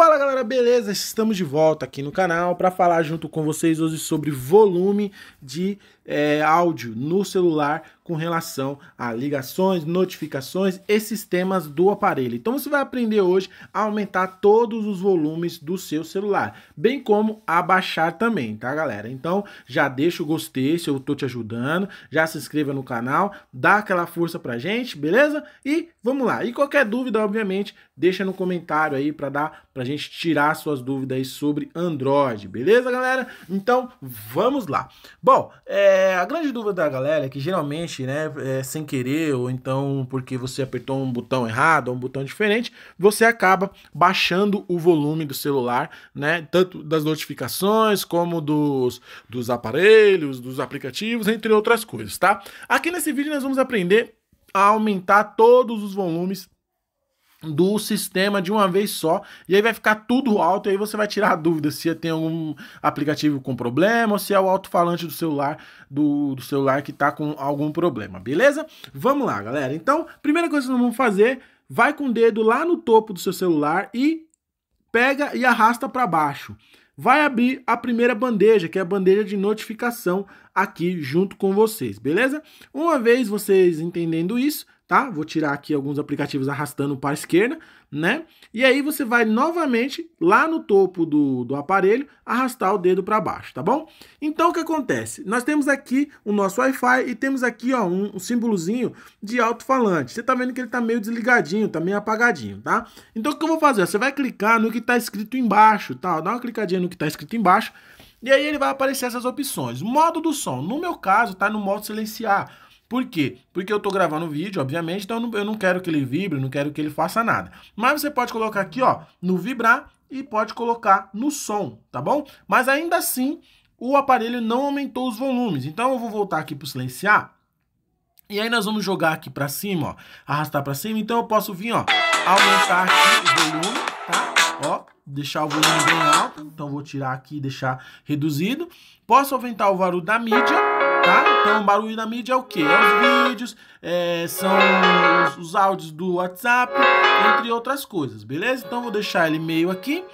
fun galera, beleza? Estamos de volta aqui no canal para falar junto com vocês hoje sobre volume de é, áudio no celular com relação a ligações, notificações e sistemas do aparelho. Então você vai aprender hoje a aumentar todos os volumes do seu celular, bem como abaixar também, tá galera? Então já deixa o gostei se eu tô te ajudando, já se inscreva no canal, dá aquela força pra gente, beleza? E vamos lá. E qualquer dúvida, obviamente, deixa no comentário aí para dar pra gente tirar suas dúvidas sobre Android, beleza, galera? Então, vamos lá. Bom, é, a grande dúvida da galera é que geralmente, né, é, sem querer, ou então porque você apertou um botão errado, ou um botão diferente, você acaba baixando o volume do celular, né, tanto das notificações como dos, dos aparelhos, dos aplicativos, entre outras coisas, tá? Aqui nesse vídeo nós vamos aprender a aumentar todos os volumes do sistema de uma vez só, e aí vai ficar tudo alto, e aí você vai tirar a dúvida se é tem algum aplicativo com problema, ou se é o alto-falante do celular do, do celular que está com algum problema, beleza? Vamos lá, galera. Então, primeira coisa que nós vamos fazer, vai com o dedo lá no topo do seu celular e pega e arrasta para baixo. Vai abrir a primeira bandeja, que é a bandeja de notificação aqui junto com vocês, beleza? Uma vez vocês entendendo isso, tá? Vou tirar aqui alguns aplicativos arrastando para a esquerda, né? E aí você vai novamente lá no topo do, do aparelho arrastar o dedo para baixo, tá bom? Então o que acontece? Nós temos aqui o nosso Wi-Fi e temos aqui ó, um, um símbolozinho de alto-falante. Você tá vendo que ele tá meio desligadinho, tá meio apagadinho, tá? Então o que eu vou fazer? Você vai clicar no que tá escrito embaixo, tá? Dá uma clicadinha no que tá escrito embaixo e aí ele vai aparecer essas opções. Modo do som. No meu caso, tá no modo silenciar por quê? Porque eu estou gravando o vídeo, obviamente, então eu não, eu não quero que ele vibre, não quero que ele faça nada. Mas você pode colocar aqui, ó, no vibrar e pode colocar no som, tá bom? Mas ainda assim, o aparelho não aumentou os volumes. Então eu vou voltar aqui para silenciar. E aí nós vamos jogar aqui para cima, ó, arrastar para cima. Então eu posso vir, ó, aumentar aqui o volume, tá? Ó, deixar o volume bem alto. Então vou tirar aqui e deixar reduzido. Posso aumentar o barulho da mídia tá? Então, barulho na mídia é o quê? É os vídeos, é, são os, os áudios do WhatsApp, entre outras coisas, beleza? Então, vou deixar ele meio aqui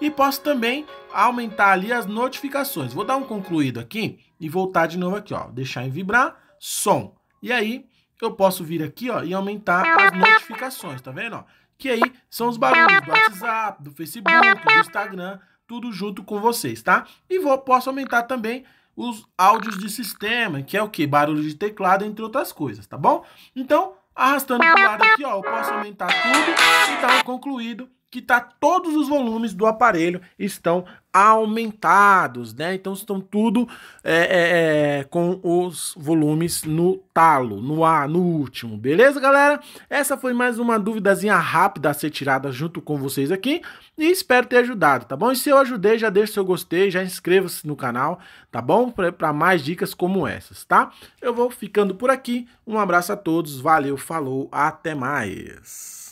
e posso também aumentar ali as notificações. Vou dar um concluído aqui e voltar de novo aqui, ó. Deixar em vibrar, som. E aí, eu posso vir aqui, ó, e aumentar as notificações, tá vendo, ó? Que aí são os barulhos do WhatsApp, do Facebook, do Instagram, tudo junto com vocês, tá? E vou, posso aumentar também os áudios de sistema, que é o que? Barulho de teclado, entre outras coisas, tá bom? Então, arrastando para o lado aqui, ó, eu posso aumentar tudo e tá concluído que tá todos os volumes do aparelho estão aumentados, né? Então estão tudo é, é, é, com os volumes no talo, no a, no último, beleza, galera? Essa foi mais uma duvidazinha rápida a ser tirada junto com vocês aqui e espero ter ajudado, tá bom? E se eu ajudei, já deixa seu gostei, já inscreva-se no canal, tá bom? Para mais dicas como essas, tá? Eu vou ficando por aqui, um abraço a todos, valeu, falou, até mais!